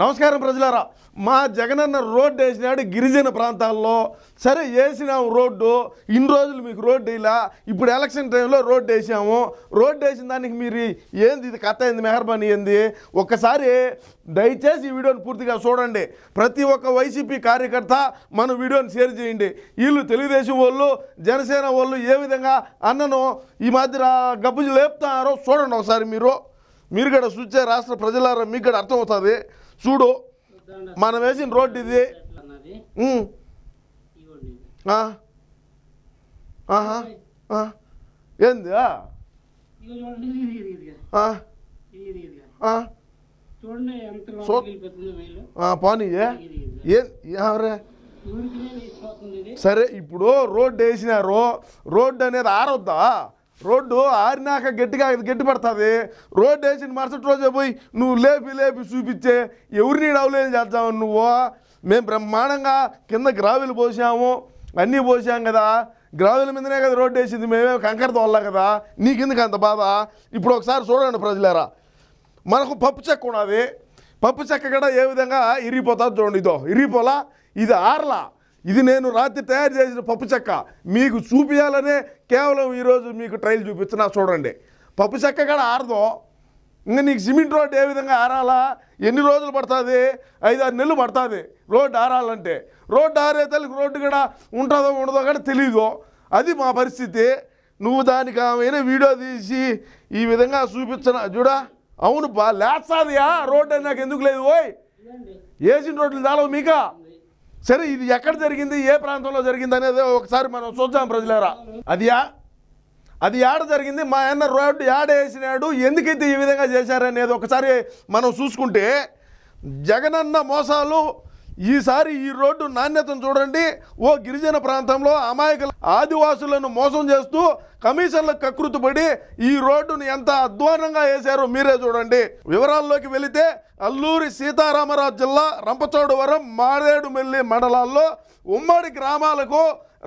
నమస్కారం ప్రజలారా మా జగనన్న రోడ్డు వేసినాడు గిరిజన ప్రాంతాల్లో సరే వేసినాము రోడ్డు ఇన్ని రోజులు మీకు రోడ్డు ఇలా ఇప్పుడు ఎలక్షన్ టైంలో రోడ్డు వేసాము రోడ్డు వేసిన దానికి మీరు ఏంది ఇది కథ ఏంది మెహర్బానీ ఏంది ఒక్కసారి దయచేసి ఈ వీడియోని పూర్తిగా చూడండి ప్రతి ఒక్క వైసీపీ కార్యకర్త మన వీడియోని షేర్ చేయండి వీళ్ళు తెలుగుదేశం వాళ్ళు జనసేన వాళ్ళు ఏ విధంగా అన్నను ఈ మధ్య గబ్బులు లేపుతారో చూడండి ఒకసారి మీరు మీరు కూడా చూస్తే రాష్ట్ర ప్రజలారా మీకు కూడా అర్థమవుతుంది చూడు మనం వేసిన రోడ్డు ఇది ఏంది పానీ సరే ఇప్పుడు రోడ్డు వేసినారు రోడ్డు అనేది ఆరొద్దా రోడ్డు ఆరినాక గట్టిగా గట్టి పడుతుంది రోడ్డు వేసి మరుసటి రోజే పోయి నువ్వు లేపి లేపి చూపించే ఎవరిని డవలేదు చేద్దావు నువ్వు మేము బ్రహ్మాండంగా కింద గ్రావెలు పోసాము అన్నీ పోసాం కదా గ్రావెల మీదనే కదా రోడ్డు వేసింది మేమే కంకర తోల్లా కదా కిందకి అంత బాధ ఇప్పుడు ఒకసారి చూడండి ప్రజలేరా మనకు పప్పు చెక్క ఉన్నది పప్పు చెక్క కూడా ఏ విధంగా ఇరిగిపోతుంది చూడండి ఇదో ఇరిగిపోలా ఇది ఆర్లా ఇది నేను రాత్రి తయారు చేసిన పప్పు చెక్క మీకు చూపించాలనే కేవలం ఈరోజు మీకు ట్రైల్ చూపించినా చూడండి పప్పు చెక్క కూడా ఆరదు ఇంకా నీకు సిమెంట్ రోడ్డు ఏ విధంగా ఆరాలా ఎన్ని రోజులు పడుతుంది ఐదు ఆరు నెలలు పడుతుంది రోడ్డు ఆరాలంటే రోడ్డు ఆరే తల్లికి రోడ్డు కూడా ఉంటుందో ఉండదో కూడా తెలియదు అది మా పరిస్థితి నువ్వు దానికి ఆమె వీడియో తీసి ఈ విధంగా చూపించిన చూడా అవును బా లేస్తాదియా రోడ్డు నాకు ఎందుకు లేదు ఓయ్ ఏసిన రోడ్లు చాలవు మీకా సరే ఇది ఎక్కడ జరిగింది ఏ ప్రాంతంలో జరిగింది అనేది ఒకసారి మనం చూద్దాం ప్రజలరా అది అది యాడ జరిగింది మా ఆయన రోడ్డు యాడ వేసినాడు ఎందుకైతే ఈ విధంగా చేశారనేది ఒకసారి మనం చూసుకుంటే జగనన్న మోసాలు ఈసారి ఈ రోడ్డు నాణ్యతను చూడండి ఓ గిరిజన ప్రాంతంలో అమాయక ఆదివాసులను మోసం చేస్తూ కమిషన్లకు కకృతుపడి ఈ రోడ్డును ఎంత అధ్వానంగా వేశారో మీరే చూడండి వివరాల్లోకి వెళితే అల్లూరి సీతారామరాజు జిల్లా రంపచోడవరం మారేడుమెల్లి మండలాల్లో ఉమ్మడి గ్రామాలకు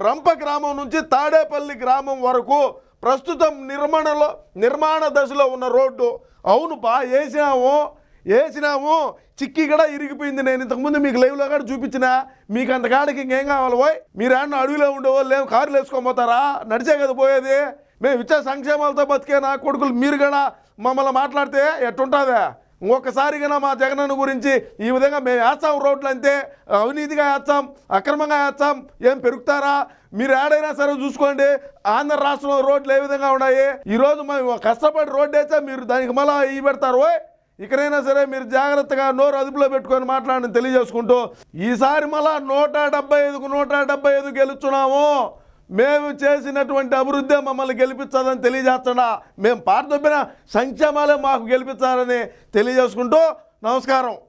రంప గ్రామం నుంచి తాడేపల్లి గ్రామం వరకు ప్రస్తుతం నిర్మాణలో నిర్మాణ దశలో ఉన్న రోడ్డు అవును బా వేసాము వేసినాము చిక్కి కూడా ఇరిగిపోయింది నేను ఇంతకుముందు మీకు లైవ్లో కూడా చూపించిన మీకు అంతకాడికి ఇంకేం కావాలి పోయి ఏమన్నా అడవిలో ఉండేవాళ్ళు లేవు కారులు వేసుకోబోతారా నడిచే కదా పోయేది మేము ఇచ్చే సంక్షేమాలతో బతికే నా కొడుకులు మీరు కూడా మమ్మల్ని మాట్లాడితే ఎట్టుంటుందా ఇంకొకసారిగా మా జగనన్న గురించి ఈ విధంగా మేము వేస్తాం రోడ్లు అంతే అవినీతిగా వేస్తాం అక్రమంగా వేస్తాం ఏం పెరుగుతారా మీరు ఏడైనా సరే చూసుకోండి ఆంధ్ర రాష్ట్రంలో రోడ్లు ఏ విధంగా ఉన్నాయి ఈరోజు మేము కష్టపడి రోడ్డు వేస్తే మీరు దానికి మళ్ళీ ఇవి పెడతారు ఇకనైనా సరే మీరు జాగ్రత్తగా నోరు అదుపులో పెట్టుకొని మాట్లాడని తెలియజేసుకుంటూ ఈసారి మళ్ళా నూట డెబ్బై ఐదుకు నూట డెబ్బై ఐదు గెలుచున్నాము మేము చేసినటువంటి అభివృద్ధి మమ్మల్ని గెలిపించాలని తెలియజేస్తున్నా మేము తప్పిన సంక్షేమాలే మాకు గెలిపించాలని తెలియజేసుకుంటూ నమస్కారం